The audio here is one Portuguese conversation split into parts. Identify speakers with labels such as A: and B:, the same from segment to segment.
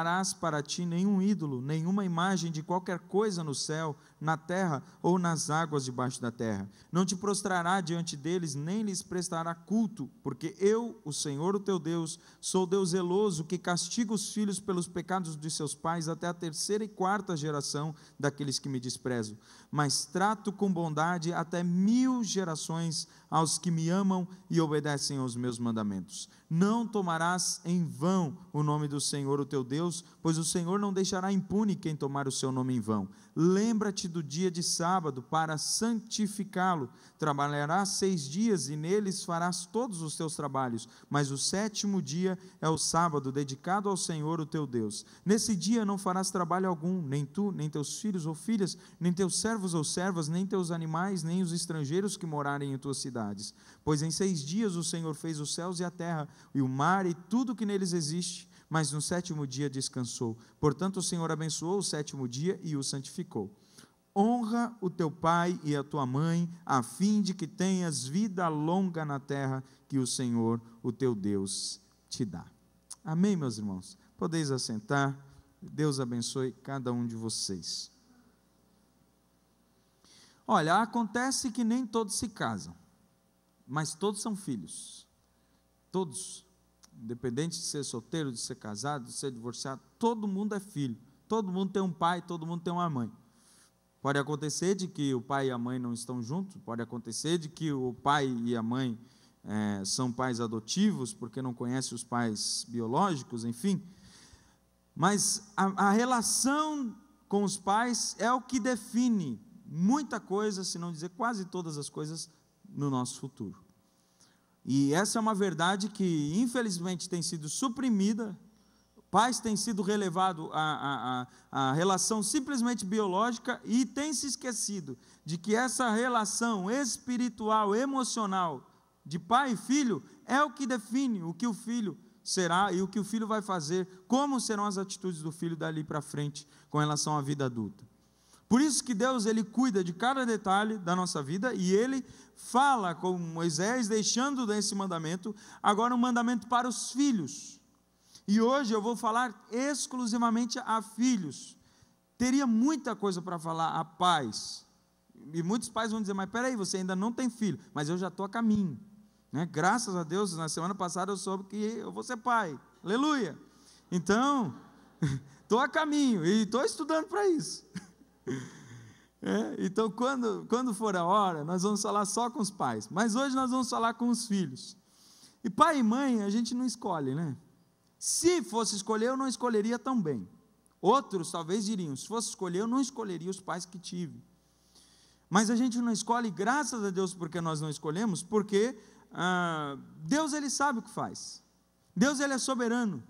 A: farás para ti nenhum ídolo, nenhuma imagem de qualquer coisa no céu, na terra ou nas águas debaixo da terra. Não te prostrará diante deles, nem lhes prestará culto, porque eu, o Senhor, o teu Deus, sou Deus zeloso, que castiga os filhos pelos pecados de seus pais até a terceira e quarta geração daqueles que me desprezam. Mas trato com bondade até mil gerações aos que me amam e obedecem aos meus mandamentos. Não tomarás em vão o nome do Senhor, o teu Deus, pois o Senhor não deixará impune quem tomar o seu nome em vão. Lembra-te do dia de sábado para santificá-lo. Trabalharás seis dias e neles farás todos os teus trabalhos, mas o sétimo dia é o sábado dedicado ao Senhor, o teu Deus. Nesse dia não farás trabalho algum, nem tu, nem teus filhos ou filhas, nem teus servos ou servas, nem teus animais, nem os estrangeiros que morarem em tua cidade Pois em seis dias o Senhor fez os céus e a terra, e o mar e tudo que neles existe, mas no sétimo dia descansou. Portanto, o Senhor abençoou o sétimo dia e o santificou. Honra o teu pai e a tua mãe, a fim de que tenhas vida longa na terra que o Senhor, o teu Deus, te dá. Amém, meus irmãos? Podeis assentar. Deus abençoe cada um de vocês. Olha, acontece que nem todos se casam mas todos são filhos. Todos. Independente de ser solteiro, de ser casado, de ser divorciado, todo mundo é filho. Todo mundo tem um pai, todo mundo tem uma mãe. Pode acontecer de que o pai e a mãe não estão juntos, pode acontecer de que o pai e a mãe é, são pais adotivos, porque não conhecem os pais biológicos, enfim. Mas a, a relação com os pais é o que define muita coisa, se não dizer quase todas as coisas no nosso futuro. E essa é uma verdade que, infelizmente, tem sido suprimida. Pais têm sido relevado a, a, a relação simplesmente biológica e tem se esquecido de que essa relação espiritual, emocional de pai e filho é o que define o que o filho será e o que o filho vai fazer, como serão as atitudes do filho dali para frente com relação à vida adulta. Por isso que Deus ele cuida de cada detalhe da nossa vida e ele fala com Moisés deixando esse mandamento, agora um mandamento para os filhos. E hoje eu vou falar exclusivamente a filhos. Teria muita coisa para falar a pais. E muitos pais vão dizer: "Mas peraí, você ainda não tem filho". Mas eu já estou a caminho, né? Graças a Deus, na semana passada eu soube que eu vou ser pai. Aleluia. Então, estou a caminho e estou estudando para isso. É, então, quando, quando for a hora, nós vamos falar só com os pais. Mas hoje nós vamos falar com os filhos. E pai e mãe, a gente não escolhe, né? Se fosse escolher, eu não escolheria tão bem Outros talvez diriam: se fosse escolher, eu não escolheria os pais que tive. Mas a gente não escolhe, graças a Deus, porque nós não escolhemos, porque ah, Deus ele sabe o que faz. Deus ele é soberano.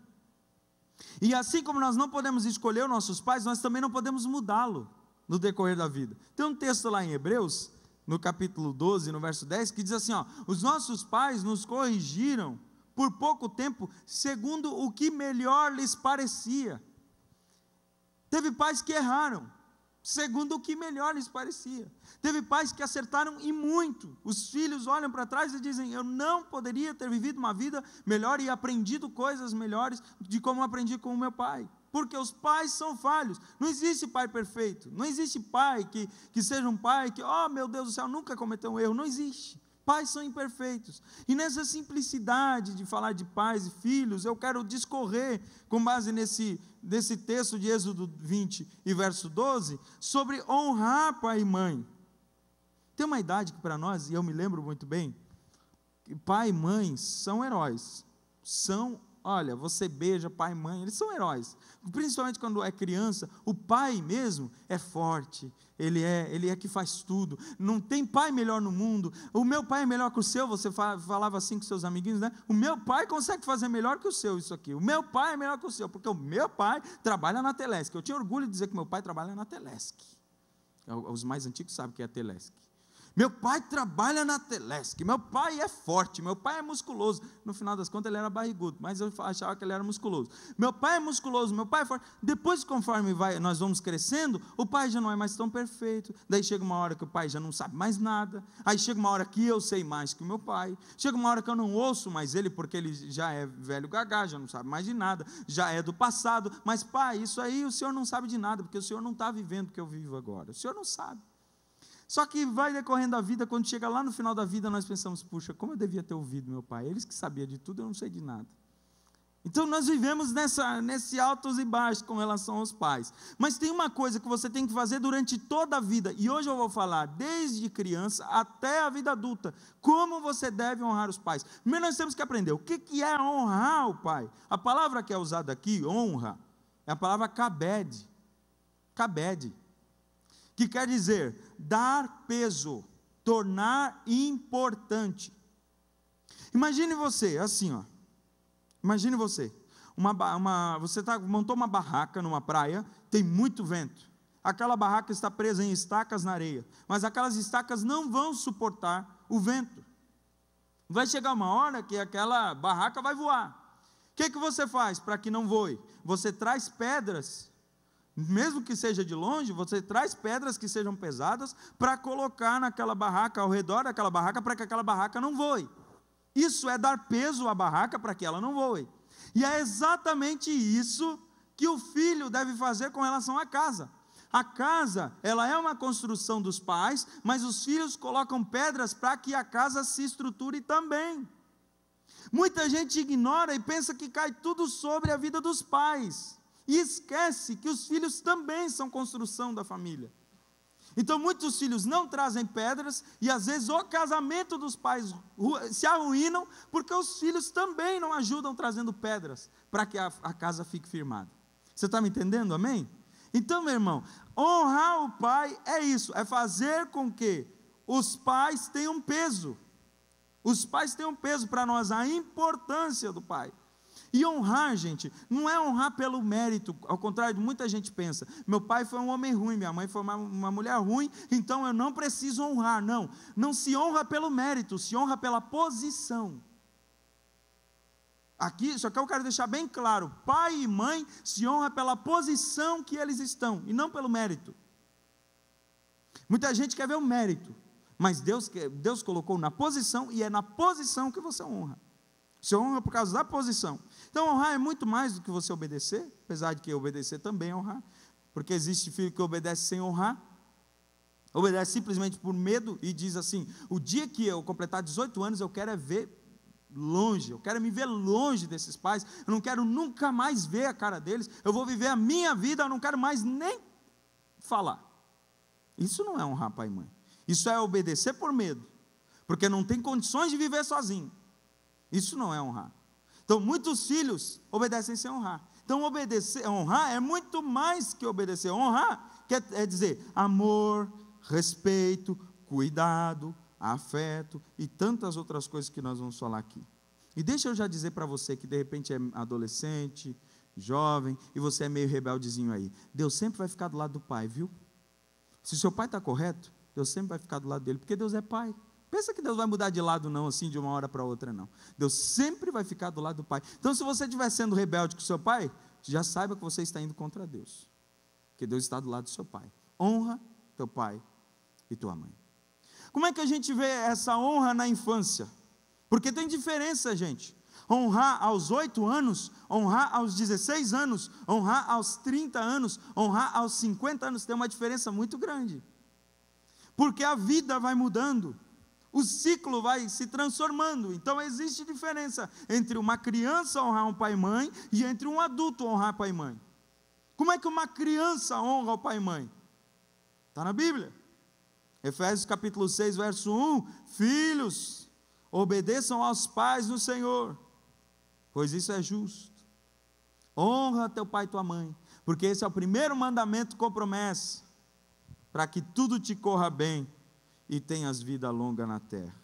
A: E assim como nós não podemos escolher os nossos pais, nós também não podemos mudá-lo no decorrer da vida. Tem um texto lá em Hebreus, no capítulo 12, no verso 10, que diz assim: ó, Os nossos pais nos corrigiram por pouco tempo, segundo o que melhor lhes parecia. Teve pais que erraram, segundo o que melhor lhes parecia. Teve pais que acertaram e muito. Os filhos olham para trás e dizem: Eu não poderia ter vivido uma vida melhor e aprendido coisas melhores de como aprendi com o meu pai porque os pais são falhos. Não existe pai perfeito. Não existe pai que, que seja um pai que, oh meu Deus do céu, nunca cometeu um erro. Não existe. Pais são imperfeitos. E nessa simplicidade de falar de pais e filhos, eu quero discorrer, com base nesse, nesse texto de Êxodo 20 e verso 12, sobre honrar pai e mãe. Tem uma idade que para nós, e eu me lembro muito bem, que pai e mãe são heróis, são Olha, você beija pai e mãe, eles são heróis. Principalmente quando é criança, o pai mesmo é forte, ele é, ele é que faz tudo. Não tem pai melhor no mundo. O meu pai é melhor que o seu, você falava assim com seus amiguinhos, né? O meu pai consegue fazer melhor que o seu isso aqui. O meu pai é melhor que o seu, porque o meu pai trabalha na Telesc. Eu tinha orgulho de dizer que meu pai trabalha na Telesc. É os mais antigos sabem que é a Telesc. Meu pai trabalha na Telesc, meu pai é forte, meu pai é musculoso. No final das contas, ele era barrigudo, mas eu achava que ele era musculoso. Meu pai é musculoso, meu pai é forte. Depois, conforme vai, nós vamos crescendo, o pai já não é mais tão perfeito. Daí chega uma hora que o pai já não sabe mais nada. Aí chega uma hora que eu sei mais que o meu pai. Chega uma hora que eu não ouço mais ele, porque ele já é velho gagá, já não sabe mais de nada, já é do passado. Mas, pai, isso aí o senhor não sabe de nada, porque o senhor não está vivendo o que eu vivo agora. O senhor não sabe. Só que vai decorrendo a vida, quando chega lá no final da vida, nós pensamos: puxa, como eu devia ter ouvido meu pai? Eles que sabiam de tudo, eu não sei de nada. Então nós vivemos nessa, nesse altos e baixos com relação aos pais. Mas tem uma coisa que você tem que fazer durante toda a vida, e hoje eu vou falar, desde criança até a vida adulta, como você deve honrar os pais. Primeiro nós temos que aprender o que, que é honrar o pai. A palavra que é usada aqui, honra, é a palavra cabed. Cabed que quer dizer dar peso, tornar importante. Imagine você, assim, ó. Imagine você. Uma, uma, você tá, montou uma barraca numa praia, tem muito vento. Aquela barraca está presa em estacas na areia, mas aquelas estacas não vão suportar o vento. Vai chegar uma hora que aquela barraca vai voar. O que, que você faz para que não voe? Você traz pedras mesmo que seja de longe, você traz pedras que sejam pesadas para colocar naquela barraca, ao redor daquela barraca, para que aquela barraca não voe. Isso é dar peso à barraca para que ela não voe. E é exatamente isso que o filho deve fazer com relação à casa. A casa, ela é uma construção dos pais, mas os filhos colocam pedras para que a casa se estruture também. Muita gente ignora e pensa que cai tudo sobre a vida dos pais e esquece que os filhos também são construção da família. Então, muitos filhos não trazem pedras e às vezes o casamento dos pais se arruinam porque os filhos também não ajudam trazendo pedras para que a, a, casa fique firmada. Você está me entendendo? Amém? Então, meu irmão, honrar o pai é isso, é fazer com que os pais tenham peso. Os pais tenham peso para nós, a importância do pai. E honrar, gente, não é honrar pelo mérito, ao contrário de muita gente pensa. Meu pai foi um homem ruim, minha mãe foi uma, uma mulher ruim, então eu não preciso honrar. Não, não se honra pelo mérito, se honra pela posição. Aqui, só que eu quero deixar bem claro: pai e mãe se honra pela posição que eles estão e não pelo mérito. Muita gente quer ver o mérito, mas Deus, Deus colocou na posição e é na posição que você honra. Você honra por causa da posição. Então, honrar é muito mais do que você obedecer, apesar de que obedecer também é honrar, porque existe filho que obedece sem honrar, obedece simplesmente por medo e diz assim: o dia que eu completar 18 anos, eu quero é ver longe, eu quero me ver longe desses pais, eu não quero nunca mais ver a cara deles, eu vou viver a minha vida, eu não quero mais nem falar. Isso não é honrar pai e mãe, isso é obedecer por medo, porque não tem condições de viver sozinho. Isso não é honrar. Então, muitos filhos obedecem sem honrar. Então, obedecer, honrar é muito mais que obedecer. Honrar quer é dizer amor, respeito, cuidado, afeto e tantas outras coisas que nós vamos falar aqui. E deixa eu já dizer para você que de repente é adolescente, jovem, e você é meio rebeldezinho aí. Deus sempre vai ficar do lado do pai, viu? Se seu pai está correto, Deus sempre vai ficar do lado dele, porque Deus é pai. Pensa que Deus vai mudar de lado, não, assim, de uma hora para outra, não. Deus sempre vai ficar do lado do Pai. Então, se você estiver sendo rebelde com seu pai, já saiba que você está indo contra Deus. Porque Deus está do lado do seu pai. Honra teu pai e tua mãe. Como é que a gente vê essa honra na infância? Porque tem diferença, gente. Honrar aos 8 anos, honrar aos 16 anos, honrar aos 30 anos, honrar aos 50 anos, tem uma diferença muito grande. Porque a vida vai mudando. O ciclo vai se transformando. Então existe diferença entre uma criança honrar um pai e mãe e entre um adulto honrar pai e mãe. Como é que uma criança honra o pai e mãe? Está na Bíblia. Efésios capítulo 6, verso 1: Filhos, obedeçam aos pais no Senhor, pois isso é justo. Honra teu pai e tua mãe, porque esse é o primeiro mandamento com promessa, para que tudo te corra bem e tenhas vida longa na terra.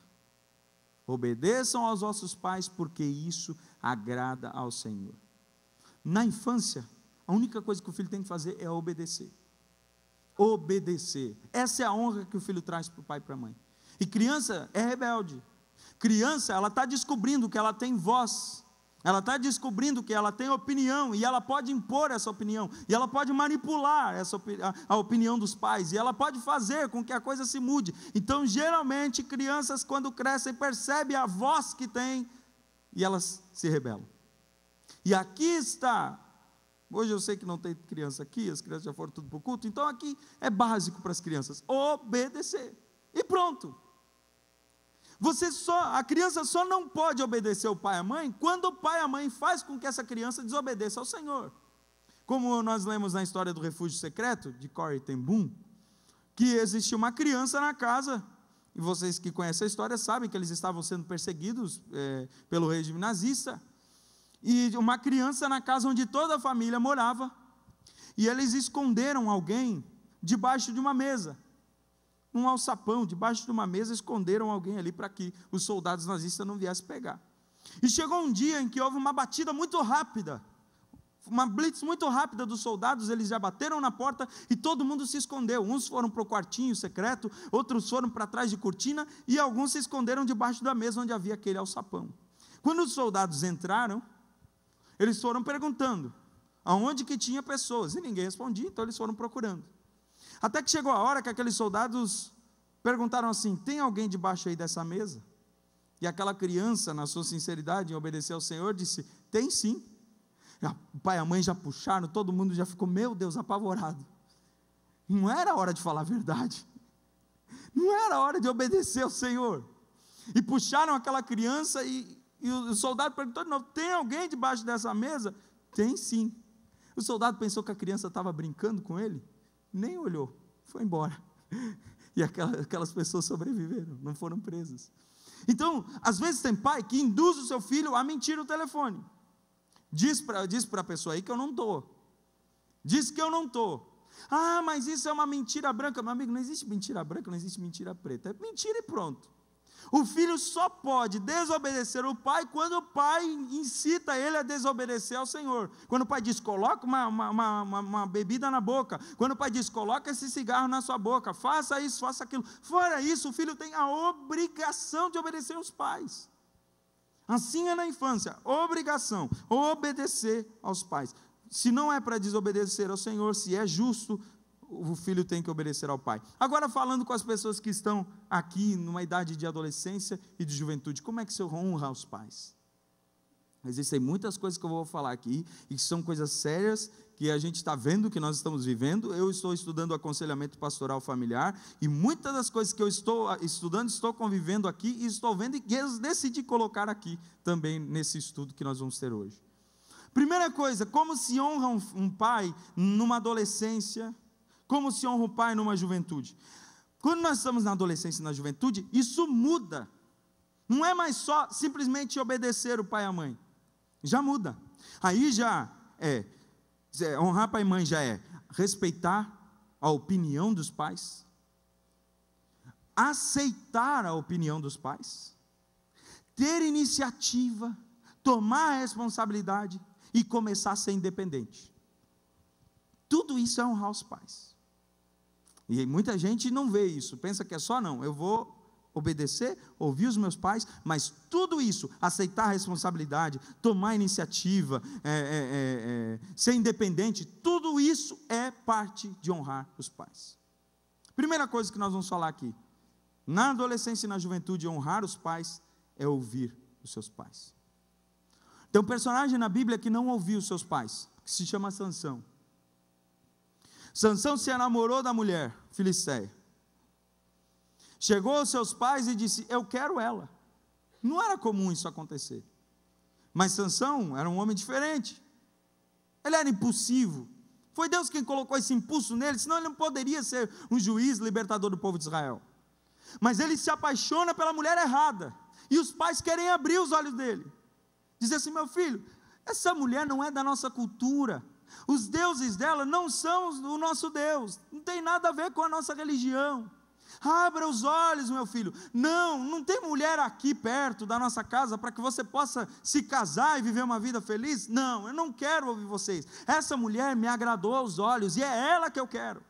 A: Obedeçam aos vossos pais, porque isso agrada ao Senhor. Na infância, a única coisa que o filho tem que fazer é obedecer. Obedecer. Essa é a honra que o filho traz para o pai e para a mãe. E criança é rebelde. Criança, ela está descobrindo que ela tem voz. Ela está descobrindo que ela tem opinião e ela pode impor essa opinião, e ela pode manipular essa a opinião dos pais, e ela pode fazer com que a coisa se mude. Então, geralmente, crianças, quando crescem, percebem a voz que tem e elas se rebelam. E aqui está. Hoje eu sei que não tem criança aqui, as crianças já foram tudo para o culto, então aqui é básico para as crianças: obedecer. E pronto. Você só, a criança só não pode obedecer o pai e a mãe quando o pai e a mãe faz com que essa criança desobedeça ao Senhor. Como nós lemos na história do refúgio secreto de Corey ten Boom, que existia uma criança na casa e vocês que conhecem a história sabem que eles estavam sendo perseguidos é, pelo regime nazista. E uma criança na casa onde toda a família morava. E eles esconderam alguém debaixo de uma mesa um alçapão, debaixo de uma mesa, esconderam alguém ali para que os soldados nazistas não viessem pegar. E chegou um dia em que houve uma batida muito rápida, uma blitz muito rápida dos soldados, eles já bateram na porta e todo mundo se escondeu. Uns foram para o quartinho secreto, outros foram para trás de cortina e alguns se esconderam debaixo da mesa onde havia aquele alçapão. Quando os soldados entraram, eles foram perguntando aonde que tinha pessoas e ninguém respondia, então eles foram procurando. Até que chegou a hora que aqueles soldados perguntaram assim: Tem alguém debaixo aí dessa mesa? E aquela criança, na sua sinceridade em obedecer ao Senhor, disse: Tem sim. O pai e a mãe já puxaram, todo mundo já ficou, meu Deus, apavorado. Não era hora de falar a verdade. Não era hora de obedecer ao Senhor. E puxaram aquela criança e, e o soldado perguntou de novo: Tem alguém debaixo dessa mesa? Tem sim. O soldado pensou que a criança estava brincando com ele nem olhou, foi embora. E aquelas, aquelas pessoas sobreviveram, não foram presas. Então, às vezes tem pai que induz o seu filho a mentir no telefone. Diz para diz a pessoa aí que eu não estou. Diz que eu não estou. Ah, mas isso é uma mentira branca. Meu amigo, não existe mentira branca, não existe mentira preta. É mentira e pronto. O filho só pode desobedecer o pai quando o pai incita ele a desobedecer ao Senhor. Quando o pai diz, coloca uma, uma, uma, uma bebida na boca. Quando o pai diz, coloca esse cigarro na sua boca. Faça isso, faça aquilo. Fora isso, o filho tem a obrigação de obedecer aos pais. Assim é na infância, obrigação, obedecer aos pais. Se não é para desobedecer ao Senhor, se é justo, o filho tem que obedecer ao pai. Agora, falando com as pessoas que estão aqui numa idade de adolescência e de juventude, como é que o senhor honra os pais? Existem muitas coisas que eu vou falar aqui e que são coisas sérias que a gente está vendo, que nós estamos vivendo. Eu estou estudando aconselhamento pastoral familiar e muitas das coisas que eu estou ah, estudando, estou convivendo aqui e estou vendo e decidi colocar aqui também nesse estudo que nós vamos ter hoje. Primeira coisa, como se honra um pai numa adolescência, como se honra o pai numa juventude? Quando nós estamos na adolescência e na juventude, isso muda. Não é mais só simplesmente obedecer o pai e a mãe. Já muda. Aí já é, é honrar pai e mãe já é respeitar a opinião dos pais, aceitar a opinião dos pais, ter iniciativa, tomar responsabilidade e começar a ser independente. Tudo isso é honrar os pais. E muita gente não vê isso, pensa que é só não, eu vou obedecer, ouvir os meus pais, mas tudo isso, aceitar a responsabilidade, tomar iniciativa, é, é, é, é, ser independente, tudo isso é parte de honrar os pais. Primeira coisa que nós vamos falar aqui, na adolescência e na juventude, honrar os pais é ouvir os seus pais. Tem um personagem na Bíblia que não ouviu os seus pais, que se chama Sansão. Sansão se enamorou da mulher filisteia. Chegou aos seus pais e disse: "Eu quero ela". Não era comum isso acontecer. Mas Sansão era um homem diferente. Ele era impulsivo. Foi Deus quem colocou esse impulso nele, senão ele não poderia ser um juiz libertador do povo de Israel. Mas ele se apaixona pela mulher errada. E os pais querem abrir os olhos dele. Dizer assim: meu filho, essa mulher não é da nossa cultura. Os deuses dela não são o nosso Deus, não tem nada a ver com a nossa religião. Abra os olhos, meu filho. Não, não tem mulher aqui perto da nossa casa para que você possa se casar e viver uma vida feliz. Não, eu não quero ouvir vocês. Essa mulher me agradou aos olhos e é ela que eu quero.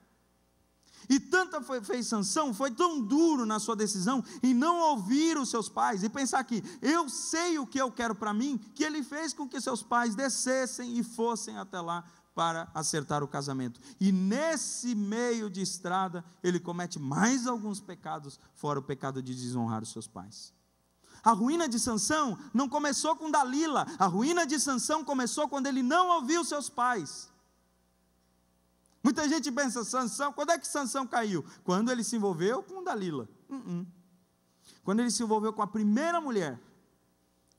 A: E tanta foi, fez Sansão, foi tão duro na sua decisão em não ouvir os seus pais e pensar que eu sei o que eu quero para mim, que ele fez com que seus pais descessem e fossem até lá para acertar o casamento. E nesse meio de estrada, ele comete mais alguns pecados, fora o pecado de desonrar os seus pais. A ruína de Sansão não começou com Dalila, a ruína de Sansão começou quando ele não ouviu seus pais. Muita gente pensa, Sansão, quando é que Sansão caiu? Quando ele se envolveu com Dalila. Uh -uh. Quando ele se envolveu com a primeira mulher.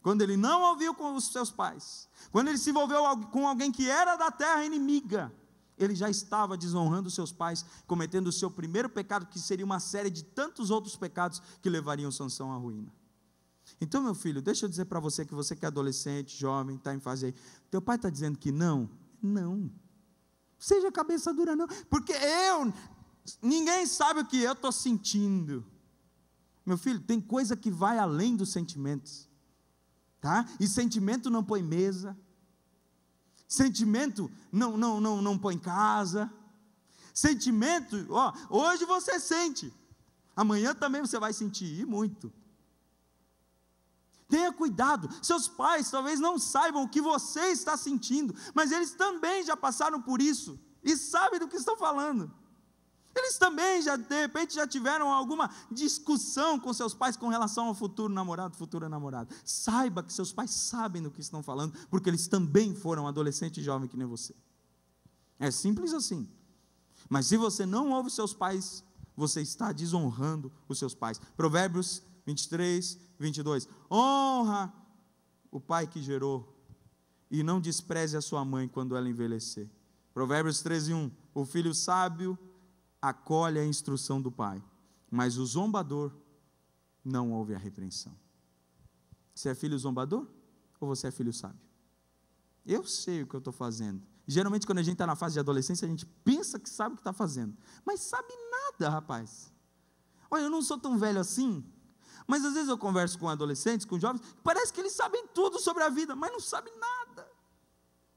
A: Quando ele não ouviu com os seus pais. Quando ele se envolveu com alguém que era da terra inimiga. Ele já estava desonrando seus pais, cometendo o seu primeiro pecado, que seria uma série de tantos outros pecados que levariam Sansão à ruína. Então, meu filho, deixa eu dizer para você que você que é adolescente, jovem, está em fase aí. Teu pai está dizendo que não? Não seja cabeça dura, não, porque eu, ninguém sabe o que eu estou sentindo. Meu filho, tem coisa que vai além dos sentimentos, tá? E sentimento não põe mesa, sentimento não, não, não, não põe casa, sentimento, ó, hoje você sente, amanhã também você vai sentir, e muito. Tenha cuidado. Seus pais talvez não saibam o que você está sentindo, mas eles também já passaram por isso e sabem do que estão falando. Eles também já, de repente, já tiveram alguma discussão com seus pais com relação ao futuro namorado, futura namorada. Saiba que seus pais sabem do que estão falando, porque eles também foram adolescente e jovem que nem você. É simples assim. Mas se você não ouve seus pais, você está desonrando os seus pais. Provérbios 23, 22. Honra o pai que gerou e não despreze a sua mãe quando ela envelhecer. Provérbios 13, 1. O filho sábio acolhe a instrução do pai, mas o zombador não ouve a repreensão. Você é filho zombador ou você é filho sábio? Eu sei o que eu estou fazendo. Geralmente, quando a gente está na fase de adolescência, a gente pensa que sabe o que está fazendo, mas sabe nada, rapaz. Olha, eu não sou tão velho assim, mas às vezes eu converso com adolescentes, com jovens, parece que eles sabem tudo sobre a vida, mas não sabem nada.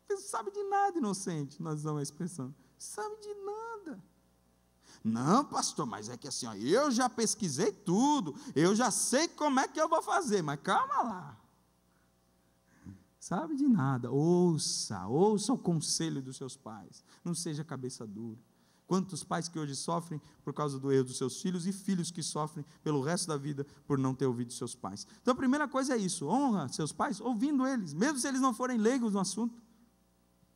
A: Eles não sabem de nada, inocente, nós usamos a expressão. Sabe de nada. Não, pastor, mas é que assim, ó, eu já pesquisei tudo, eu já sei como é que eu vou fazer, mas calma lá. Sabe de nada, ouça, ouça o conselho dos seus pais, não seja cabeça dura. Quantos pais que hoje sofrem por causa do erro dos seus filhos e filhos que sofrem pelo resto da vida por não ter ouvido seus pais. Então a primeira coisa é isso: honra seus pais ouvindo eles, mesmo se eles não forem leigos no assunto,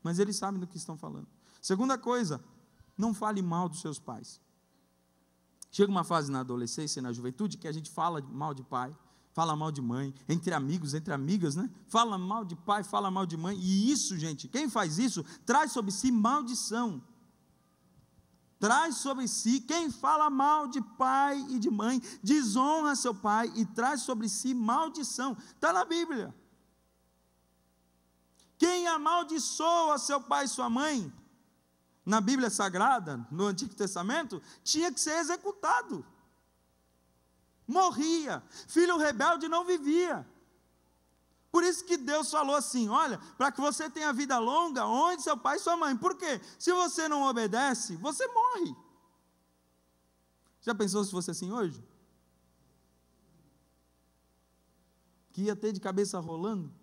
A: mas eles sabem do que estão falando. Segunda coisa, não fale mal dos seus pais. Chega uma fase na adolescência e na juventude que a gente fala mal de pai, fala mal de mãe, entre amigos, entre amigas, né? Fala mal de pai, fala mal de mãe, e isso, gente, quem faz isso traz sobre si maldição traz sobre si, quem fala mal de pai e de mãe, desonra seu pai e traz sobre si maldição. Está na Bíblia. Quem amaldiçoa seu pai e sua mãe, na Bíblia Sagrada, no Antigo Testamento, tinha que ser executado. Morria. Filho rebelde não vivia. Por isso que Deus falou assim: olha, para que você tenha vida longa, onde seu pai e sua mãe. Por quê? Se você não obedece, você morre. Já pensou se fosse assim hoje? Que ia ter de cabeça rolando?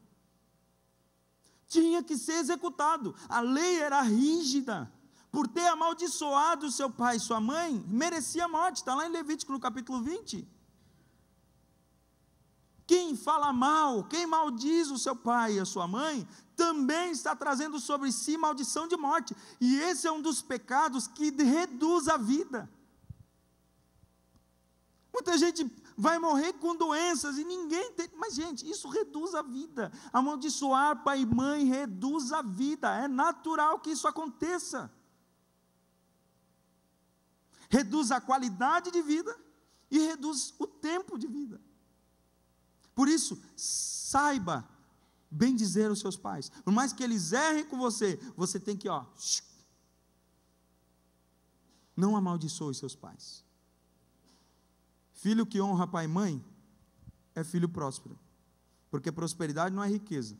A: Tinha que ser executado. A lei era rígida. Por ter amaldiçoado seu pai e sua mãe, merecia a morte. Está lá em Levítico no capítulo 20. Quem fala mal, quem maldiz o seu pai e a sua mãe, também está trazendo sobre si maldição de morte. E esse é um dos pecados que reduz a vida. Muita gente vai morrer com doenças e ninguém tem. Mas, gente, isso reduz a vida. Amaldiçoar pai e mãe reduz a vida. É natural que isso aconteça. Reduz a qualidade de vida e reduz o tempo de vida. Por isso, saiba bem dizer os seus pais. Por mais que eles errem com você, você tem que, ó, não amaldiçoe seus pais. Filho que honra pai e mãe é filho próspero. Porque prosperidade não é riqueza.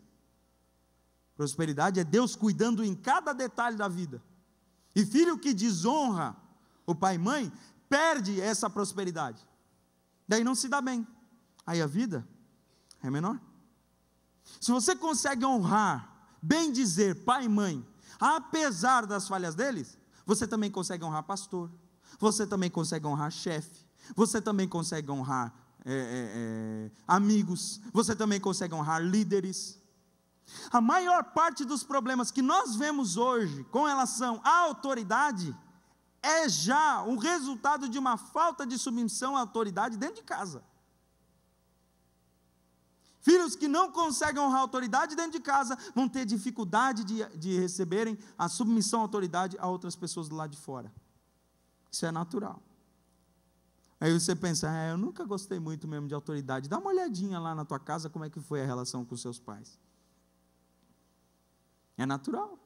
A: Prosperidade é Deus cuidando em cada detalhe da vida. E filho que desonra o pai e mãe perde essa prosperidade. Daí não se dá bem. Aí a vida é menor. Se você consegue honrar, bem dizer pai e mãe, apesar das falhas deles, você também consegue honrar pastor, você também consegue honrar chefe, você também consegue honrar é, é, é, amigos, você também consegue honrar líderes. A maior parte dos problemas que nós vemos hoje com relação à autoridade é já o resultado de uma falta de submissão à autoridade dentro de casa. Filhos que não conseguem honrar a autoridade dentro de casa vão ter dificuldade de, de receberem a submissão à autoridade a outras pessoas do lado de fora. Isso é natural. Aí você pensa, é, eu nunca gostei muito mesmo de autoridade. Dá uma olhadinha lá na tua casa como é que foi a relação com seus pais. É natural.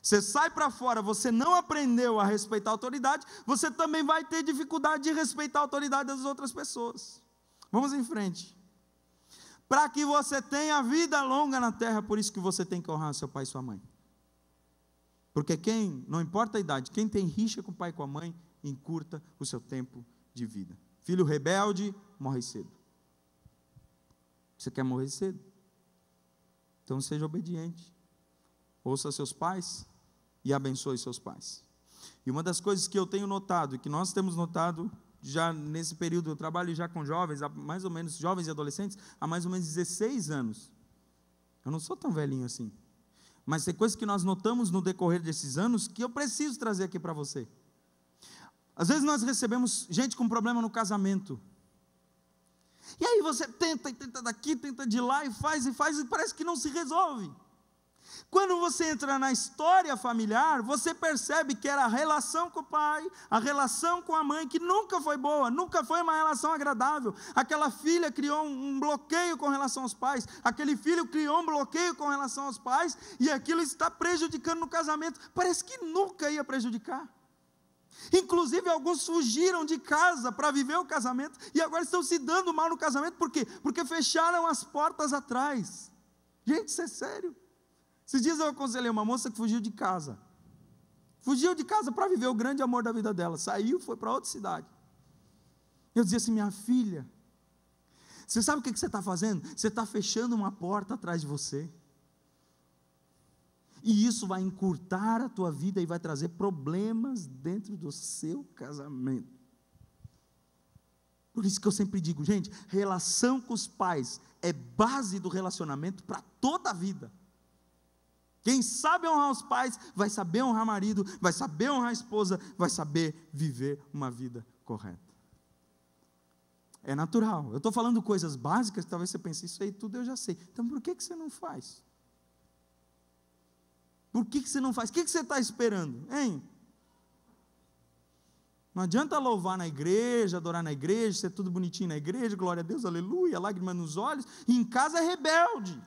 A: Você sai para fora, você não aprendeu a respeitar a autoridade, você também vai ter dificuldade de respeitar a autoridade das outras pessoas. Vamos em frente para que você tenha vida longa na terra, por isso que você tem que honrar seu pai e sua mãe. Porque quem, não importa a idade, quem tem rixa com o pai e com a mãe, encurta o seu tempo de vida. Filho rebelde, morre cedo. Você quer morrer cedo? Então seja obediente. Ouça seus pais e abençoe seus pais. E uma das coisas que eu tenho notado, que nós temos notado já nesse período eu trabalho já com jovens, há mais ou menos jovens e adolescentes, há mais ou menos 16 anos. Eu não sou tão velhinho assim. Mas tem coisas que nós notamos no decorrer desses anos que eu preciso trazer aqui para você. Às vezes nós recebemos gente com problema no casamento. E aí você tenta e tenta daqui, tenta de lá e faz e faz e parece que não se resolve. Quando você entra na história familiar, você percebe que era a relação com o pai, a relação com a mãe, que nunca foi boa, nunca foi uma relação agradável. Aquela filha criou um bloqueio com relação aos pais, aquele filho criou um bloqueio com relação aos pais, e aquilo está prejudicando no casamento. Parece que nunca ia prejudicar. Inclusive, alguns fugiram de casa para viver o casamento e agora estão se dando mal no casamento, por quê? Porque fecharam as portas atrás. Gente, isso é sério. Esses dias eu aconselhei uma moça que fugiu de casa. Fugiu de casa para viver o grande amor da vida dela. Saiu, foi para outra cidade. Eu dizia assim: minha filha, você sabe o que você está fazendo? Você está fechando uma porta atrás de você. E isso vai encurtar a tua vida e vai trazer problemas dentro do seu casamento. Por isso que eu sempre digo, gente, relação com os pais é base do relacionamento para toda a vida. Quem sabe honrar os pais, vai saber honrar marido, vai saber honrar esposa, vai saber viver uma vida correta. É natural. Eu estou falando coisas básicas, talvez você pense, isso aí tudo eu já sei. Então por que, que você não faz? Por que, que você não faz? O que, que você está esperando? Hein? Não adianta louvar na igreja, adorar na igreja, ser tudo bonitinho na igreja, glória a Deus, aleluia, lágrimas nos olhos, e em casa é rebelde.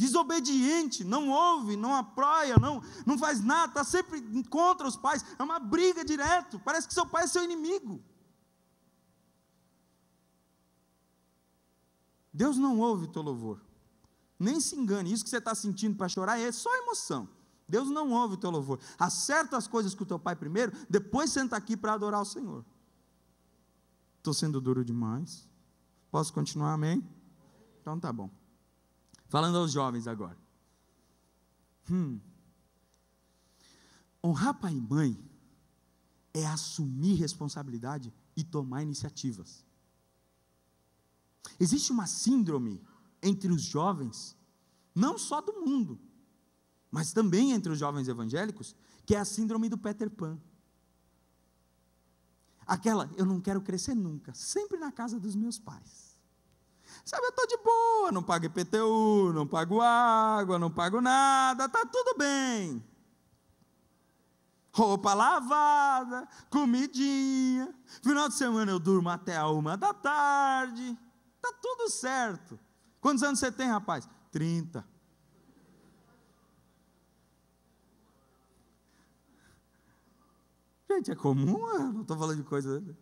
A: Desobediente, não ouve, não apoia, não, não faz nada, está sempre contra os pais, é uma briga direto, parece que seu pai é seu inimigo. Deus não ouve o teu louvor. Nem se engane, isso que você está sentindo para chorar é só emoção. Deus não ouve o teu louvor. Acerta as coisas com o teu pai primeiro, depois senta aqui para adorar o Senhor. Estou sendo duro demais. Posso continuar, amém? Então tá bom. Falando aos jovens agora. Hum. Honrar pai e mãe é assumir responsabilidade e tomar iniciativas. Existe uma síndrome entre os jovens, não só do mundo, mas também entre os jovens evangélicos, que é a síndrome do Peter Pan. Aquela, eu não quero crescer nunca, sempre na casa dos meus pais. Sabe, eu estou de boa, não pago IPTU, não pago água, não pago nada, está tudo bem. Roupa lavada, comidinha, final de semana eu durmo até a uma da tarde, está tudo certo. Quantos anos você tem, rapaz? 30. Gente, é comum, eu ah, não estou falando de coisa. Né?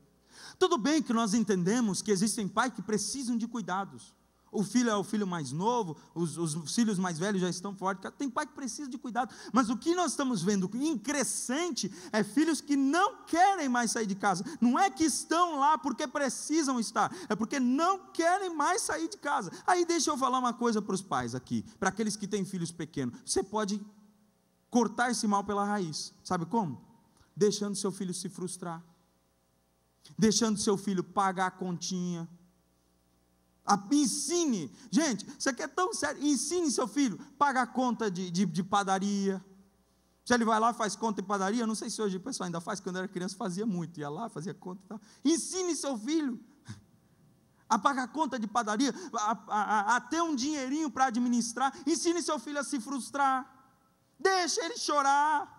A: Tudo bem que nós entendemos que existem pais que precisam de cuidados. O filho é o filho mais novo, os, os filhos mais velhos já estão fortes. Tem pai que precisa de cuidado. Mas o que nós estamos vendo em crescente é filhos que não querem mais sair de casa. Não é que estão lá porque precisam estar, é porque não querem mais sair de casa. Aí deixa eu falar uma coisa para os pais aqui, para aqueles que têm filhos pequenos. Você pode cortar esse mal pela raiz. Sabe como? Deixando seu filho se frustrar deixando seu filho pagar a continha. A, ensine, gente, isso aqui é tão sério. Ensine seu filho, a a conta de, de, de padaria. Se ele vai lá, faz conta em padaria, não sei se hoje o pessoal ainda faz, quando era criança fazia muito, ia lá, fazia conta e tal. Ensine seu filho a pagar conta de padaria, a, a, a ter um dinheirinho para administrar. Ensine seu filho a se frustrar. Deixa ele chorar.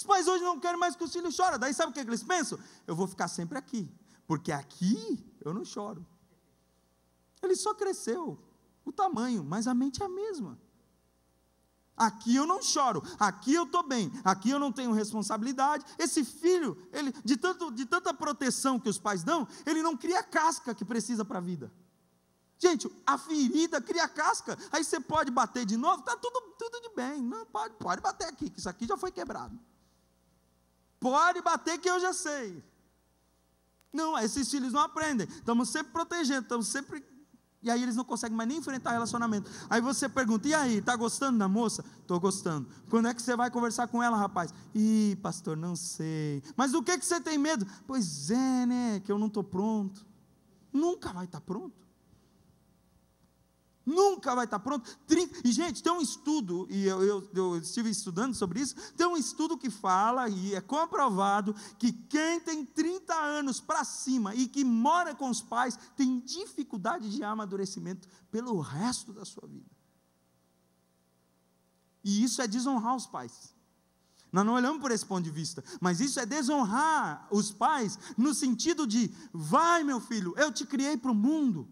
A: Os pais hoje não querem mais que os filhos choram. Daí sabe o que, é que eles pensam? Eu vou ficar sempre aqui, porque aqui eu não choro. Ele só cresceu o tamanho, mas a mente é a mesma. Aqui eu não choro, aqui eu estou bem, aqui eu não tenho responsabilidade. Esse filho, ele, de, tanto, de tanta proteção que os pais dão, ele não cria a casca que precisa para a vida. Gente, a ferida cria casca, aí você pode bater de novo, está tudo, tudo de bem. Não, pode, pode bater aqui, que isso aqui já foi quebrado. Pode bater que eu já sei. Não, esses filhos não aprendem. Estamos sempre protegendo, estamos sempre. E aí eles não conseguem mais nem enfrentar relacionamento. Aí você pergunta: e aí, está gostando da moça? Estou gostando. Quando é que você vai conversar com ela, rapaz? Ih, pastor, não sei. Mas o que, que você tem medo? Pois é, né? Que eu não estou pronto. Nunca vai estar tá pronto. Nunca vai estar pronto. E, gente, tem um estudo, e eu, eu, eu, estive estudando sobre isso, tem um estudo que fala, e é comprovado, que quem tem 30 anos para cima e que mora com os pais tem dificuldade de amadurecimento pelo resto da sua vida. E isso é desonrar os pais. Nós não olhamos por esse ponto de vista, mas isso é desonrar os pais no sentido de: vai, meu filho, eu te criei para o mundo.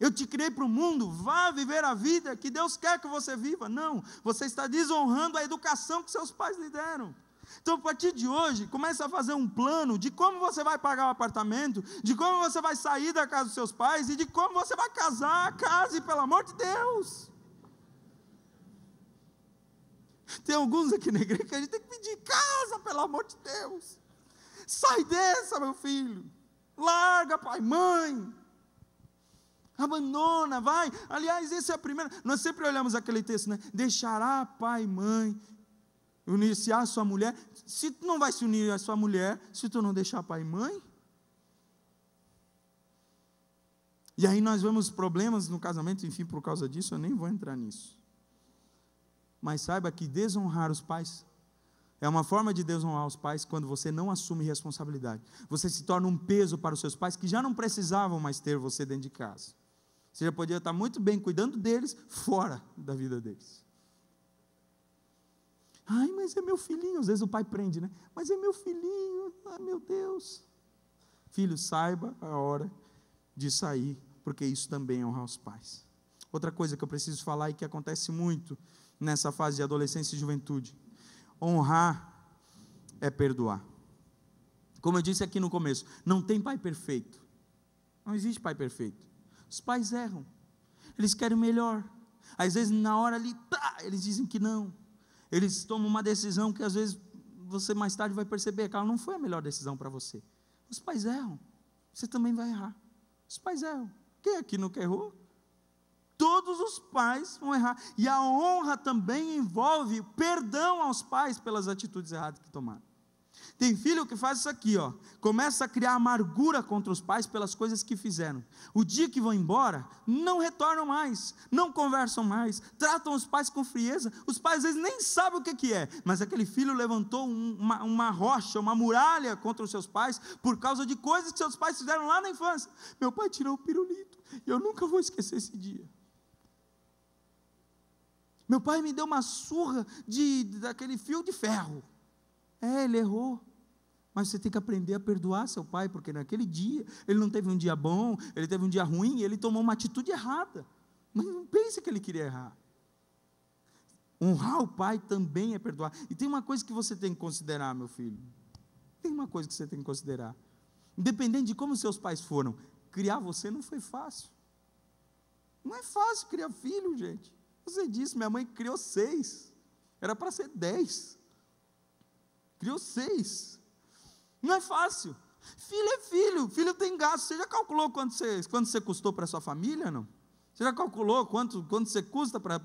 A: Eu te criei para o mundo, vá viver a vida que Deus quer que você viva. Não, você está desonrando a educação que seus pais lhe deram. Então, a partir de hoje, comece a fazer um plano de como você vai pagar o apartamento, de como você vai sair da casa dos seus pais e de como você vai casar. Case, pelo amor de Deus. Tem alguns aqui na igreja que a gente tem que pedir: casa, pelo amor de Deus. Sai dessa, meu filho. Larga, pai, mãe abandona, vai. Aliás, esse é a primeira. Nós sempre olhamos aquele texto, né? Deixará pai e mãe unir-se à sua mulher. Se tu não vai se unir à sua mulher, se tu não deixar pai e mãe. E aí nós vemos problemas no casamento, enfim, por causa disso, eu nem vou entrar nisso. Mas saiba que desonrar os pais é uma forma de desonrar os pais quando você não assume responsabilidade. Você se torna um peso para os seus pais que já não precisavam mais ter você dentro de casa. Você já podia estar muito bem cuidando deles, fora da vida deles. Ai, mas é meu filhinho. Às vezes o pai prende, né? Mas é meu filhinho. Ai, meu Deus. Filho, saiba a hora de sair, porque isso também honra os pais. Outra coisa que eu preciso falar e que acontece muito nessa fase de adolescência e juventude: honrar é perdoar. Como eu disse aqui no começo, não tem pai perfeito. Não existe pai perfeito. Os pais erram. Eles querem o melhor. Às vezes, na hora ali, tá, eles dizem que não. Eles tomam uma decisão que às vezes você mais tarde vai perceber que ela não foi a melhor decisão para você. Os pais erram. Você também vai errar. Os pais erram. Quem aqui nunca errou? Todos os pais vão errar. E a honra também envolve perdão aos pais pelas atitudes erradas que tomaram. Tem filho que faz isso aqui, ó. Começa a criar amargura contra os pais pelas coisas que fizeram. O dia que vão embora, não retornam mais, não conversam mais, tratam os pais com frieza. Os pais às vezes nem sabem o que, que é, mas aquele filho levantou uma, uma rocha, uma muralha contra os seus pais por causa de coisas que seus pais fizeram lá na infância. Meu pai tirou o pirulito e eu nunca vou esquecer esse dia. Meu pai me deu uma surra de daquele fio de ferro. É, ele errou. Mas você tem que aprender a perdoar seu pai, porque naquele dia ele não teve um dia bom, ele teve um dia ruim, ele tomou uma atitude errada. Mas não pense que ele queria errar. Honrar o pai também é perdoar. E tem uma coisa que você tem que considerar, meu filho. Tem uma coisa que você tem que considerar. Independente de como seus pais foram, criar você não foi fácil. Não é fácil criar filho, gente. Você disse, minha mãe criou seis. Era para ser dez. Criou seis. Não é fácil. Filho é filho, filho tem gasto. Você já calculou quanto você, quanto você custou para sua família, não? Você já calculou quanto, quanto você custa para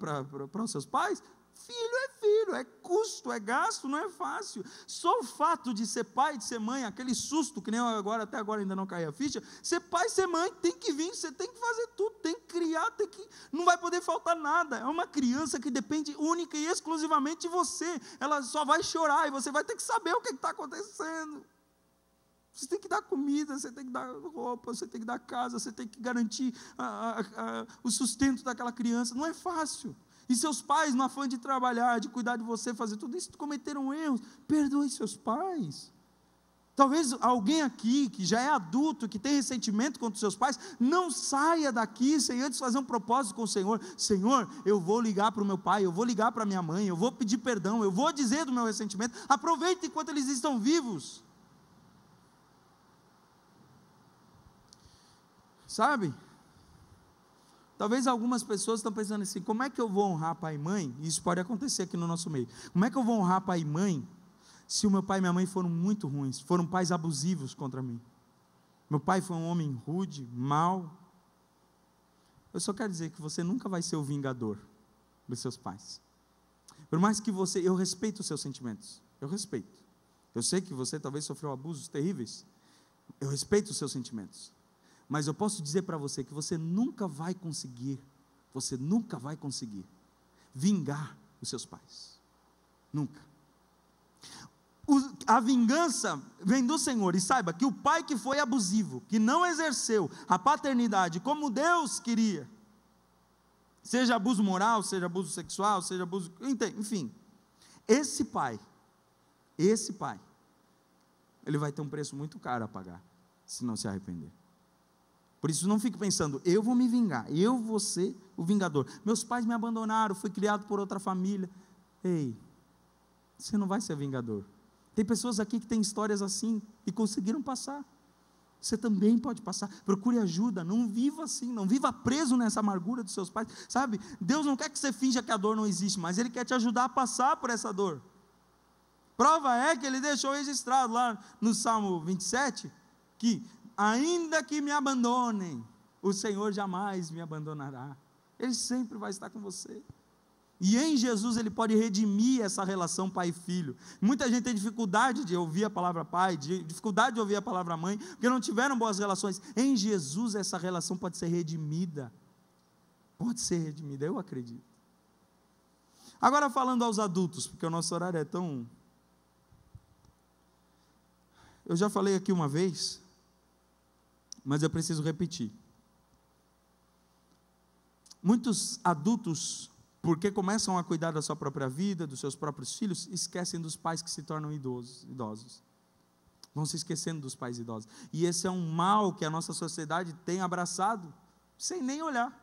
A: os seus pais? Filho é filho, é custo, é gasto, não é fácil. Só o fato de ser pai, de ser mãe, aquele susto que nem agora, até agora ainda não caiu a ficha, ser pai, ser mãe, tem que vir, você tem que fazer tudo, tem que criar, tem que. Não vai poder faltar nada. É uma criança que depende única e exclusivamente de você. Ela só vai chorar e você vai ter que saber o que é está acontecendo. Você tem que dar comida, você tem que dar roupa, você tem que dar casa, você tem que garantir a, a, a, o sustento daquela criança. Não é fácil. E seus pais, no afã de trabalhar, de cuidar de você, fazer tudo isso, cometeram erros. Perdoe seus pais. Talvez alguém aqui que já é adulto, que tem ressentimento contra seus pais, não saia daqui sem antes fazer um propósito com o Senhor. Senhor, eu vou ligar para o meu pai, eu vou ligar para a minha mãe, eu vou pedir perdão, eu vou dizer do meu ressentimento. Aproveite enquanto eles estão vivos. Sabe? Talvez algumas pessoas estão pensando assim: como é que eu vou honrar pai e mãe? Isso pode acontecer aqui no nosso meio. Como é que eu vou honrar pai e mãe se o meu pai e minha mãe foram muito ruins, foram pais abusivos contra mim? Meu pai foi um homem rude, mau. Eu só quero dizer que você nunca vai ser o vingador dos seus pais. Por mais que você, eu respeito os seus sentimentos. Eu respeito. Eu sei que você talvez sofreu abusos terríveis. Eu respeito os seus sentimentos. Mas eu posso dizer para você que você nunca vai conseguir, você nunca vai conseguir vingar os seus pais. Nunca. O, a vingança vem do Senhor, e saiba que o pai que foi abusivo, que não exerceu a paternidade como Deus queria, seja abuso moral, seja abuso sexual, seja abuso. Enfim, esse pai, esse pai, ele vai ter um preço muito caro a pagar se não se arrepender. Por isso não fique pensando, eu vou me vingar, eu vou ser o vingador. Meus pais me abandonaram, fui criado por outra família. Ei, você não vai ser vingador. Tem pessoas aqui que têm histórias assim e conseguiram passar. Você também pode passar. Procure ajuda, não viva assim, não viva preso nessa amargura dos seus pais. Sabe? Deus não quer que você finja que a dor não existe, mas ele quer te ajudar a passar por essa dor. Prova é que ele deixou registrado lá no Salmo 27 que ainda que me abandonem, o Senhor jamais me abandonará. Ele sempre vai estar com você. E em Jesus ele pode redimir essa relação pai e filho. Muita gente tem dificuldade de ouvir a palavra pai, de dificuldade de ouvir a palavra mãe, porque não tiveram boas relações. Em Jesus essa relação pode ser redimida. Pode ser redimida, eu acredito. Agora falando aos adultos, porque o nosso horário é tão Eu já falei aqui uma vez, mas eu preciso repetir. Muitos adultos, porque começam a cuidar da sua própria vida, dos seus próprios filhos, esquecem dos pais que se tornam idosos. idosos. Vão se esquecendo dos pais idosos. E esse é um mal que a nossa sociedade tem abraçado, sem nem olhar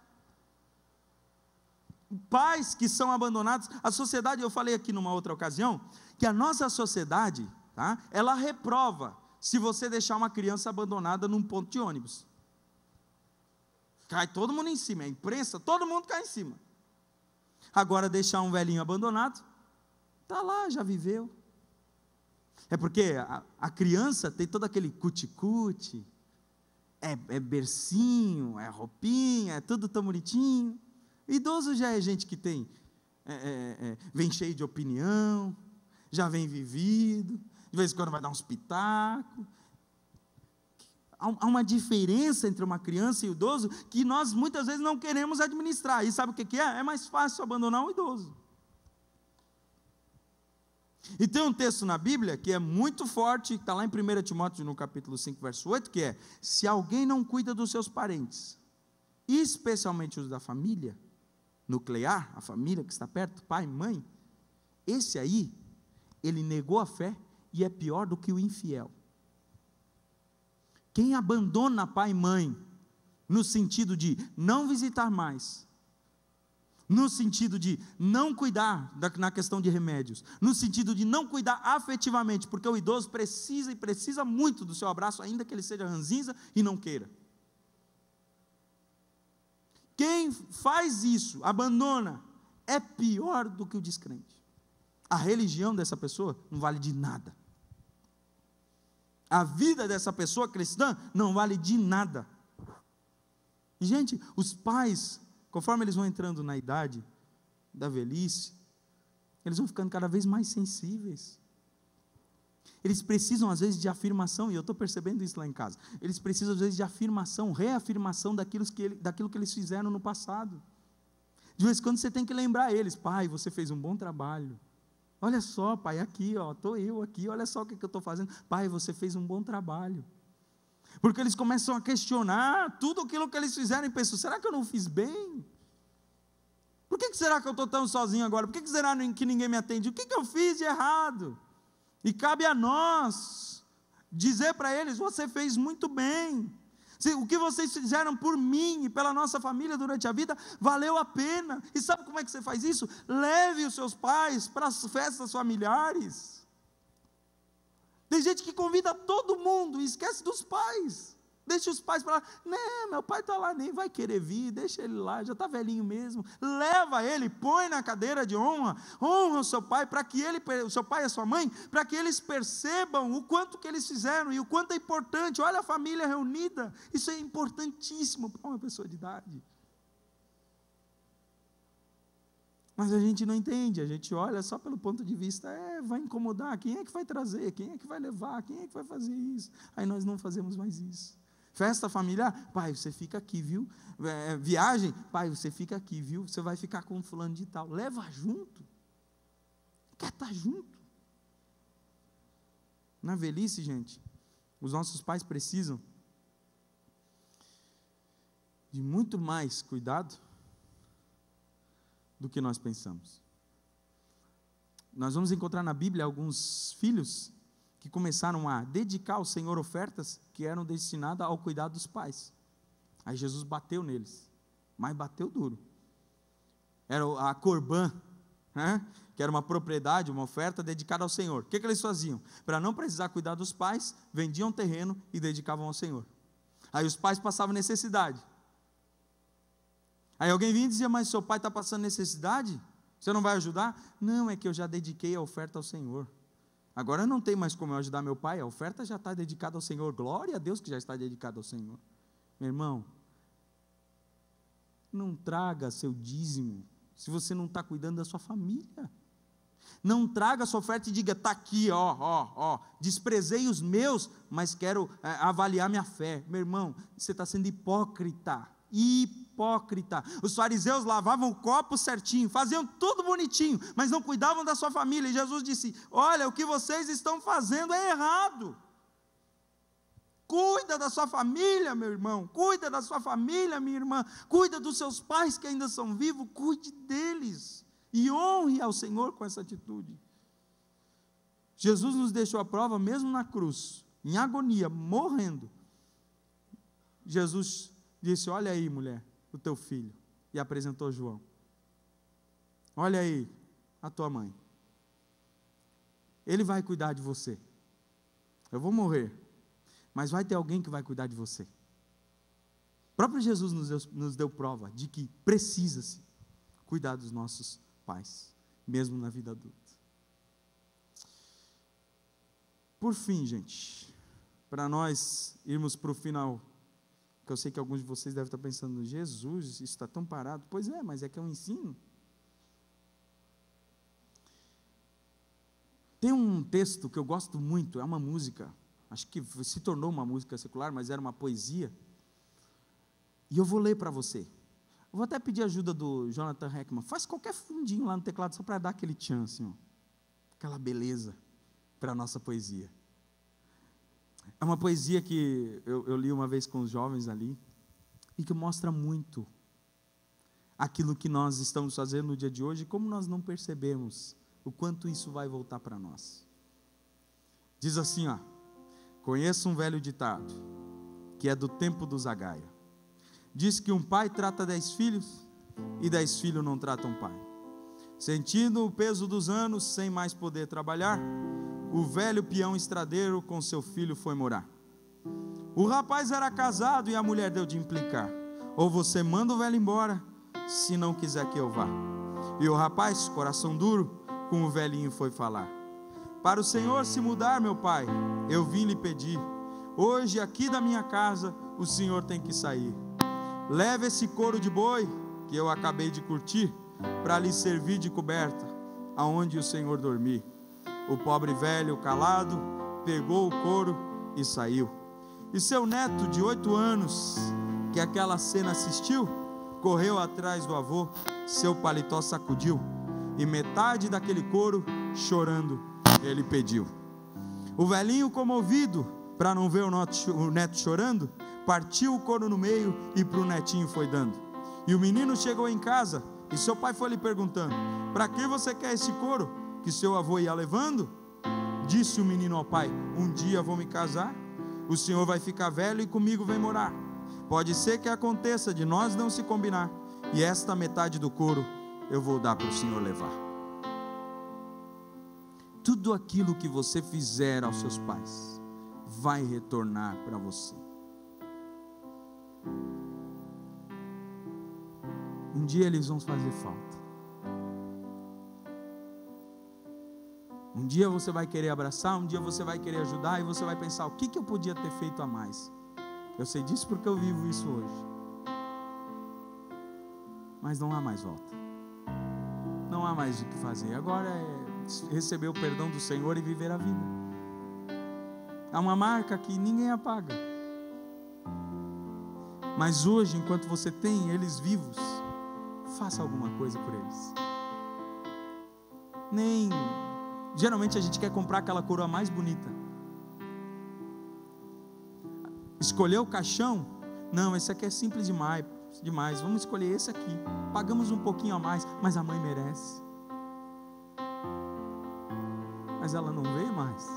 A: pais que são abandonados. A sociedade, eu falei aqui numa outra ocasião, que a nossa sociedade, tá? ela reprova se você deixar uma criança abandonada num ponto de ônibus. Cai todo mundo em cima, a é imprensa, todo mundo cai em cima. Agora, deixar um velhinho abandonado, está lá, já viveu. É porque a, a criança tem todo aquele cuticute, é, é bercinho, é roupinha, é tudo tão bonitinho. Idoso já é gente que tem, é, é, é, vem cheio de opinião, já vem vivido, de vez em quando vai dar um espetáculo. Há uma diferença entre uma criança e o idoso que nós muitas vezes não queremos administrar. E sabe o que é? É mais fácil abandonar o idoso. E tem um texto na Bíblia que é muito forte, que está lá em 1 Timóteo, no capítulo 5, verso 8, que é: Se alguém não cuida dos seus parentes, especialmente os da família nuclear, a família que está perto, pai, mãe, esse aí, ele negou a fé e é pior do que o infiel. Quem abandona pai e mãe, no sentido de não visitar mais, no sentido de não cuidar da, na questão de remédios, no sentido de não cuidar afetivamente, porque o idoso precisa e precisa muito do seu abraço, ainda que ele seja ranzinza e não queira. Quem faz isso, abandona, é pior do que o descrente. A religião dessa pessoa não vale de nada a vida dessa pessoa cristã não vale de nada. E, gente, os pais, conforme eles vão entrando na idade da velhice, eles vão ficando cada vez mais sensíveis. Eles precisam, às vezes, de afirmação, e eu estou percebendo isso lá em casa. Eles precisam, às vezes, de afirmação, reafirmação daquilo que, ele, daquilo que eles fizeram no passado. De vez em quando você tem que lembrar eles: pai, você fez um bom trabalho. Olha só, pai, aqui, ó, estou eu aqui, olha só o que, que eu estou fazendo. Pai, você fez um bom trabalho. Porque eles começam a questionar tudo aquilo que eles fizeram e pensam: será que eu não fiz bem? Por que, que será que eu estou tão sozinho agora? Por que, que será que ninguém me atende? O que, que eu fiz de errado? E cabe a nós dizer para eles: você fez muito bem. Se, o que vocês fizeram por mim e pela nossa família durante a vida valeu a pena. E sabe como é que você faz isso? Leve os seus pais para as festas familiares. Tem gente que convida todo mundo e esquece dos pais. Deixa os pais para lá. Não, meu pai está lá, nem vai querer vir, deixa ele lá, já está velhinho mesmo. Leva ele, põe na cadeira de honra, honra o seu pai, para que ele, o seu pai e a sua mãe, para que eles percebam o quanto que eles fizeram e o quanto é importante. Olha a família reunida, isso é importantíssimo para uma pessoa de idade. Mas a gente não entende, a gente olha só pelo ponto de vista, é, vai incomodar, quem é que vai trazer, quem é que vai levar, quem é que vai fazer isso? Aí nós não fazemos mais isso. Festa familiar, pai, você fica aqui, viu? É, é, viagem, pai, você fica aqui, viu? Você vai ficar com fulano de tal. Leva junto. Quer estar tá junto. Na velhice, gente, os nossos pais precisam de muito mais cuidado do que nós pensamos. Nós vamos encontrar na Bíblia alguns filhos que começaram a dedicar ao Senhor ofertas que eram destinadas ao cuidado dos pais. Aí Jesus bateu neles, mas bateu duro. Era a corban, né? que era uma propriedade, uma oferta dedicada ao Senhor. O que, que eles faziam? Para não precisar cuidar dos pais, vendiam terreno e dedicavam ao Senhor. Aí os pais passavam necessidade. Aí alguém vinha e dizia: Mas seu pai está passando necessidade? Você não vai ajudar? Não, é que eu já dediquei a oferta ao Senhor. Agora não tem mais como eu ajudar meu pai, a oferta já está dedicada ao Senhor. Glória a Deus que já está dedicada ao Senhor. Meu irmão, não traga seu dízimo se você não está cuidando da sua família. Não traga sua oferta e diga, está aqui, ó, ó, ó, desprezei os meus, mas quero é, avaliar minha fé. Meu irmão, você está sendo hipócrita. Hipócrita hipócrita. Os fariseus lavavam o copo certinho, faziam tudo bonitinho, mas não cuidavam da sua família. E Jesus disse: Olha, o que vocês estão fazendo é errado. Cuida da sua família, meu irmão. Cuida da sua família, minha irmã. Cuida dos seus pais que ainda são vivos. Cuide deles. E honre ao Senhor com essa atitude. Jesus nos deixou a prova mesmo na cruz, em agonia, morrendo. Jesus disse: Olha aí, mulher, o teu filho. E apresentou João. Olha aí a tua mãe. Ele vai cuidar de você. Eu vou morrer, mas vai ter alguém que vai cuidar de você. O próprio Jesus nos deu, nos deu prova de que precisa-se cuidar dos nossos pais, mesmo na vida adulta. Por fim, gente, para nós irmos para o final porque eu sei que alguns de vocês devem estar pensando, Jesus, isso está tão parado. Pois é, mas é que é um ensino. Tem um texto que eu gosto muito, é uma música. Acho que se tornou uma música secular, mas era uma poesia. E eu vou ler para você. Eu vou até pedir ajuda do Jonathan Heckman. Faz qualquer fundinho lá no teclado só para dar aquele chance, assim, aquela beleza para a nossa poesia. É uma poesia que eu, eu li uma vez com os jovens ali e que mostra muito aquilo que nós estamos fazendo no dia de hoje, e como nós não percebemos o quanto isso vai voltar para nós. Diz assim, ó: Conheço um velho ditado que é do tempo dos Agaia. Diz que um pai trata dez filhos e dez filhos não tratam pai. Sentindo o peso dos anos sem mais poder trabalhar, o velho peão estradeiro com seu filho foi morar. O rapaz era casado e a mulher deu de implicar. Ou você manda o velho embora, se não quiser que eu vá. E o rapaz, coração duro, com o velhinho foi falar: Para o Senhor se mudar, meu pai, eu vim lhe pedir. Hoje, aqui da minha casa, o Senhor tem que sair. Leve esse couro de boi que eu acabei de curtir, para lhe servir de coberta, aonde o Senhor dormir. O pobre velho, calado, pegou o couro e saiu. E seu neto de oito anos, que aquela cena assistiu, correu atrás do avô, seu paletó sacudiu, e metade daquele couro, chorando, ele pediu. O velhinho, comovido, para não ver o neto chorando, partiu o couro no meio e para o netinho foi dando. E o menino chegou em casa e seu pai foi lhe perguntando: Para que você quer esse couro? que seu avô ia levando? Disse o menino ao pai: Um dia vou me casar, o senhor vai ficar velho e comigo vem morar. Pode ser que aconteça de nós não se combinar, e esta metade do couro eu vou dar para o senhor levar. Tudo aquilo que você fizer aos seus pais vai retornar para você. Um dia eles vão fazer falta. Um dia você vai querer abraçar, um dia você vai querer ajudar e você vai pensar: o que, que eu podia ter feito a mais? Eu sei disso porque eu vivo isso hoje. Mas não há mais volta. Não há mais o que fazer. Agora é receber o perdão do Senhor e viver a vida. Há uma marca que ninguém apaga. Mas hoje, enquanto você tem eles vivos, faça alguma coisa por eles. Nem Geralmente a gente quer comprar aquela coroa mais bonita. Escolher o caixão? Não, esse aqui é simples demais, demais. Vamos escolher esse aqui. Pagamos um pouquinho a mais, mas a mãe merece. Mas ela não vê mais.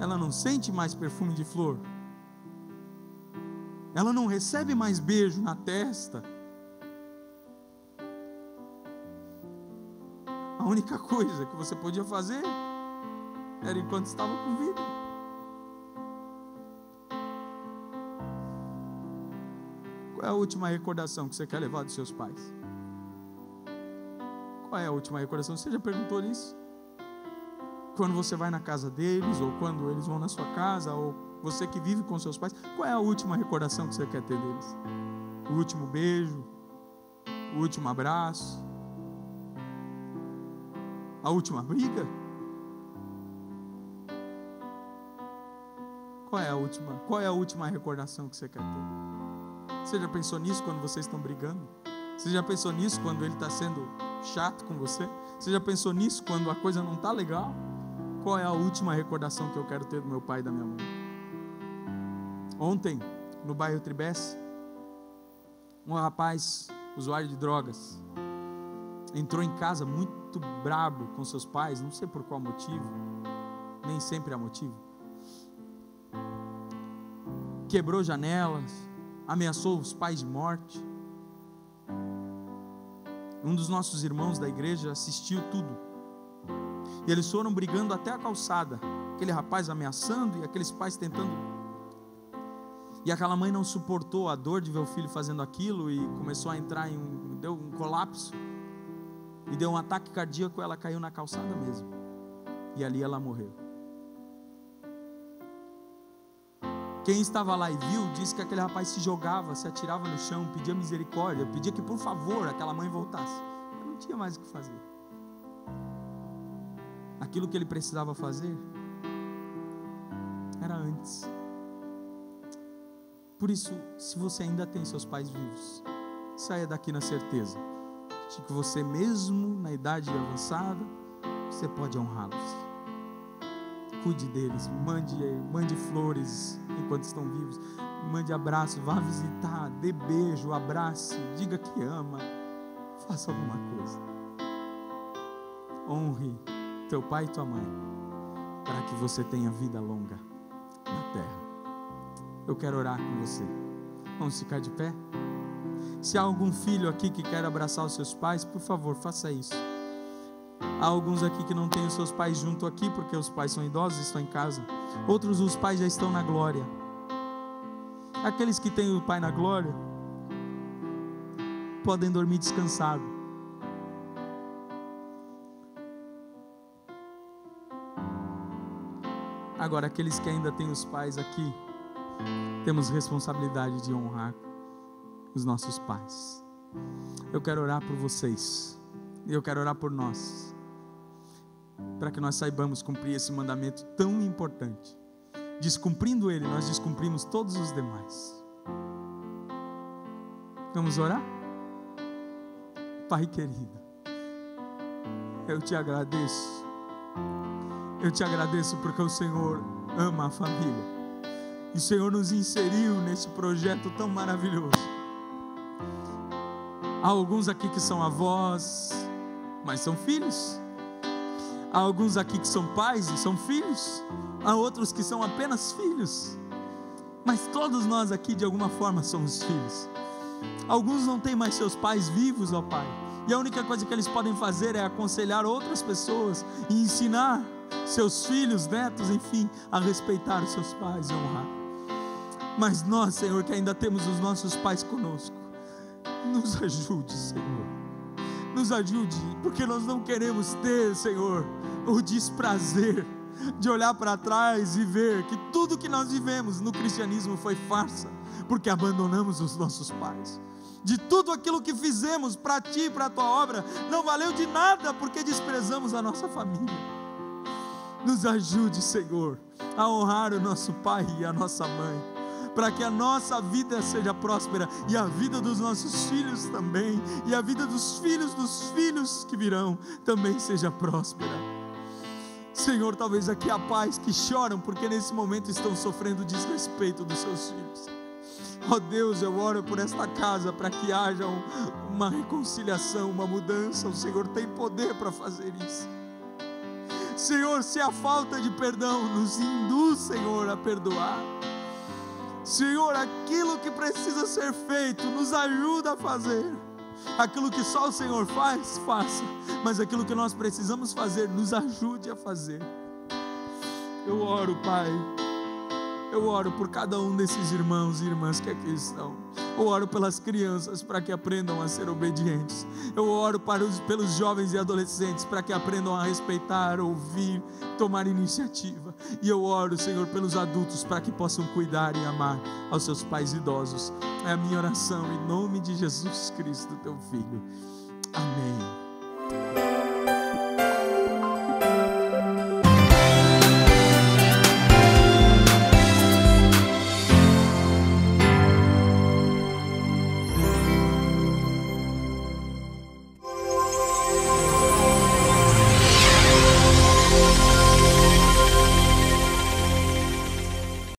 A: Ela não sente mais perfume de flor. Ela não recebe mais beijo na testa. única coisa que você podia fazer era enquanto estava com vida. Qual é a última recordação que você quer levar dos seus pais? Qual é a última recordação? Você já perguntou isso? Quando você vai na casa deles, ou quando eles vão na sua casa, ou você que vive com seus pais, qual é a última recordação que você quer ter deles? O último beijo? O último abraço? a última briga? Qual é a última? Qual é a última recordação que você quer ter? Você já pensou nisso quando vocês estão brigando? Você já pensou nisso quando ele está sendo chato com você? Você já pensou nisso quando a coisa não está legal? Qual é a última recordação que eu quero ter do meu pai e da minha mãe? Ontem, no bairro Tribes, um rapaz, usuário de drogas, entrou em casa muito brabo com seus pais, não sei por qual motivo, nem sempre há é motivo. Quebrou janelas, ameaçou os pais de morte. Um dos nossos irmãos da igreja assistiu tudo. E eles foram brigando até a calçada, aquele rapaz ameaçando e aqueles pais tentando. E aquela mãe não suportou a dor de ver o filho fazendo aquilo e começou a entrar em um, deu um colapso e deu um ataque cardíaco, ela caiu na calçada mesmo. E ali ela morreu. Quem estava lá e viu, disse que aquele rapaz se jogava, se atirava no chão, pedia misericórdia, pedia que por favor aquela mãe voltasse. Eu não tinha mais o que fazer. Aquilo que ele precisava fazer era antes. Por isso, se você ainda tem seus pais vivos, saia daqui na certeza de que você, mesmo na idade avançada, você pode honrá-los. Cuide deles, mande, mande flores enquanto estão vivos, mande abraço, vá visitar, dê beijo, abrace, diga que ama, faça alguma coisa. Honre teu pai e tua mãe, para que você tenha vida longa na terra. Eu quero orar com você. Vamos ficar de pé? Se há algum filho aqui que quer abraçar os seus pais, por favor, faça isso. Há alguns aqui que não têm os seus pais junto aqui, porque os pais são idosos e estão em casa. Outros, os pais já estão na glória. Aqueles que têm o pai na glória, podem dormir descansado. Agora, aqueles que ainda têm os pais aqui, temos responsabilidade de honrar os nossos pais. Eu quero orar por vocês. E eu quero orar por nós. Para que nós saibamos cumprir esse mandamento tão importante. Descumprindo ele, nós descumprimos todos os demais. Vamos orar? Pai querido, eu te agradeço. Eu te agradeço porque o Senhor ama a família. E o Senhor nos inseriu nesse projeto tão maravilhoso Há alguns aqui que são avós, mas são filhos. Há alguns aqui que são pais e são filhos. Há outros que são apenas filhos. Mas todos nós aqui, de alguma forma, somos filhos. Alguns não têm mais seus pais vivos, ó Pai. E a única coisa que eles podem fazer é aconselhar outras pessoas e ensinar seus filhos, netos, enfim, a respeitar os seus pais e honrar. Mas nós, Senhor, que ainda temos os nossos pais conosco, nos ajude, Senhor. Nos ajude, porque nós não queremos ter, Senhor, o desprazer de olhar para trás e ver que tudo que nós vivemos no cristianismo foi farsa, porque abandonamos os nossos pais. De tudo aquilo que fizemos para ti e para a tua obra, não valeu de nada porque desprezamos a nossa família. Nos ajude, Senhor, a honrar o nosso pai e a nossa mãe para que a nossa vida seja próspera e a vida dos nossos filhos também, e a vida dos filhos dos filhos que virão também seja próspera. Senhor, talvez aqui há pais que choram porque nesse momento estão sofrendo desrespeito dos seus filhos. Ó oh Deus, eu oro por esta casa para que haja uma reconciliação, uma mudança. O Senhor tem poder para fazer isso. Senhor, se a falta de perdão nos induz, Senhor, a perdoar Senhor, aquilo que precisa ser feito, nos ajuda a fazer. Aquilo que só o Senhor faz, faça. Mas aquilo que nós precisamos fazer, nos ajude a fazer. Eu oro, Pai eu oro por cada um desses irmãos e irmãs que aqui estão. Eu oro pelas crianças para que aprendam a ser obedientes. Eu oro para os, pelos jovens e adolescentes para que aprendam a respeitar, ouvir, tomar iniciativa. E eu oro, Senhor, pelos adultos para que possam cuidar e amar aos seus pais idosos. É a minha oração em nome de Jesus Cristo, teu filho. Amém.